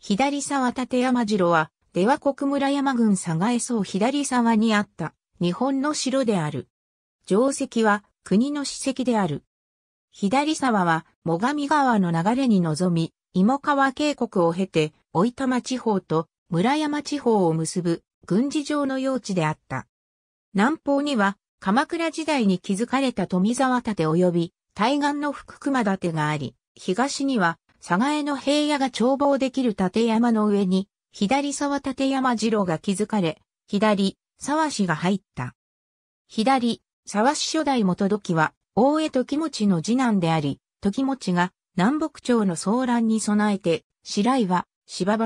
左沢立山城は、出羽国村山郡佐賀荘左沢にあった日本の城である。城跡は国の史跡である。左沢は最上川の流れに臨み、芋川渓谷を経て、老玉地方と村山地方を結ぶ軍事上の用地であった。南方には鎌倉時代に築かれた富沢立及び対岸の福熊立があり、東には佐賀江の平野が眺望できる立山の上に、左沢立山二郎が築かれ、左、沢氏が入った。左、沢氏初代元時は、大江時持の次男であり、時持が南北朝の騒乱に備えて、白岩、柴橋、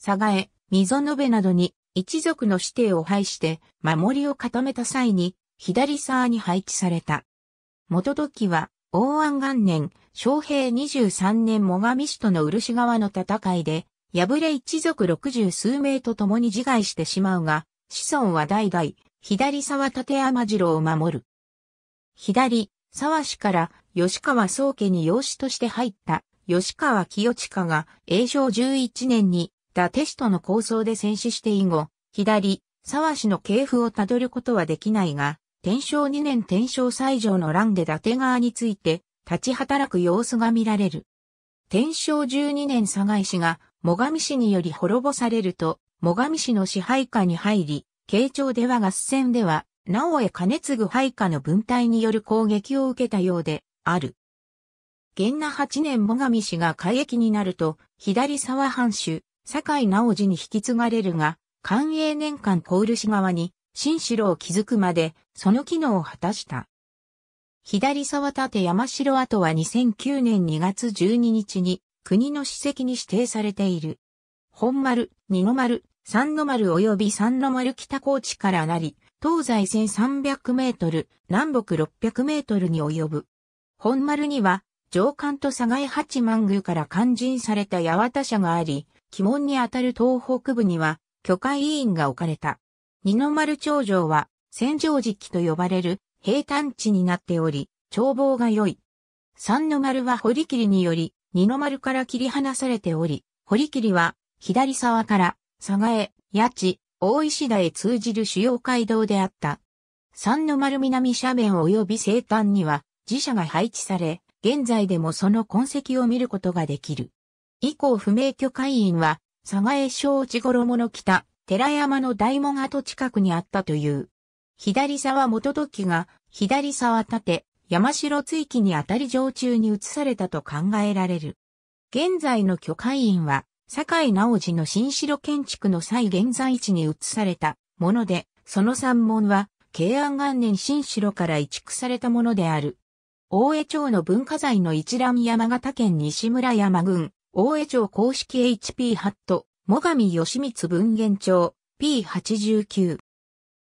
佐賀江、溝延などに一族の指定を廃して守りを固めた際に、左沢に配置された。元時は王安元年、昌平23年最上氏との漆川の戦いで、敗れ一族六十数名と共に自害してしまうが、子孫は代々、左沢立山次郎を守る。左、沢氏から吉川宗家に養子として入った吉川清親が永正11年に伊達氏との構想で戦死して以後、左、沢氏の系譜をたどることはできないが、天正2年天正最上の乱で伊達川について、立ち働く様子が見られる。天正12年佐賀市が、最上氏により滅ぼされると、最上氏の支配下に入り、慶長では合戦では、直江兼次配下の分隊による攻撃を受けたようで、ある。元那8年最上氏が海役になると、左沢藩主、堺直次に引き継がれるが、寛永年間小漆川側に、新城を築くまで、その機能を果たした。左沢立山城跡は2009年2月12日に国の史跡に指定されている。本丸、二の丸、三の丸及び三の丸北高地からなり、東西1300メートル、南北600メートルに及ぶ。本丸には、上官と佐賀八幡宮から肝心された八幡社があり、鬼門にあたる東北部には、巨海委員が置かれた。二の丸頂上は、戦場時期と呼ばれる平坦地になっており、眺望が良い。三の丸は堀切により、二の丸から切り離されており、堀切は、左沢から、佐賀へ、八地、大石田へ通じる主要街道であった。三の丸南斜面及び西端には、自社が配置され、現在でもその痕跡を見ることができる。以降不明許会員は、佐賀江省地衣の北、寺山の大門跡近くにあったという。左沢元時が左沢盾、山城追記にあたり城中に移されたと考えられる。現在の巨海院は、堺直寺の新城建築の際現在地に移されたもので、その山門は、慶安元年新城から移築されたものである。大江町の文化財の一覧山形県西村山郡、大江町公式 HP ハット、最上義光文言帳 P89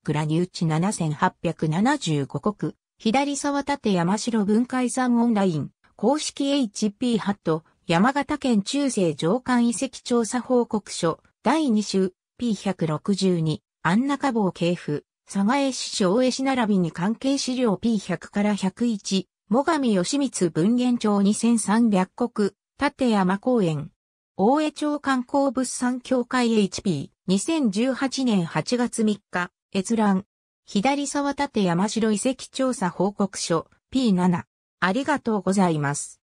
グラニューチ7875国左沢立山城文化遺産オンライン公式 HP ハット山形県中世上官遺跡調査報告書第2週 P162 安中坊系譜佐賀江市小江市並びに関係資料 P100 から101最上義光文言帳2300国立山公園大江町観光物産協会 HP2018 年8月3日閲覧左沢立山城遺跡調査報告書 P7 ありがとうございます。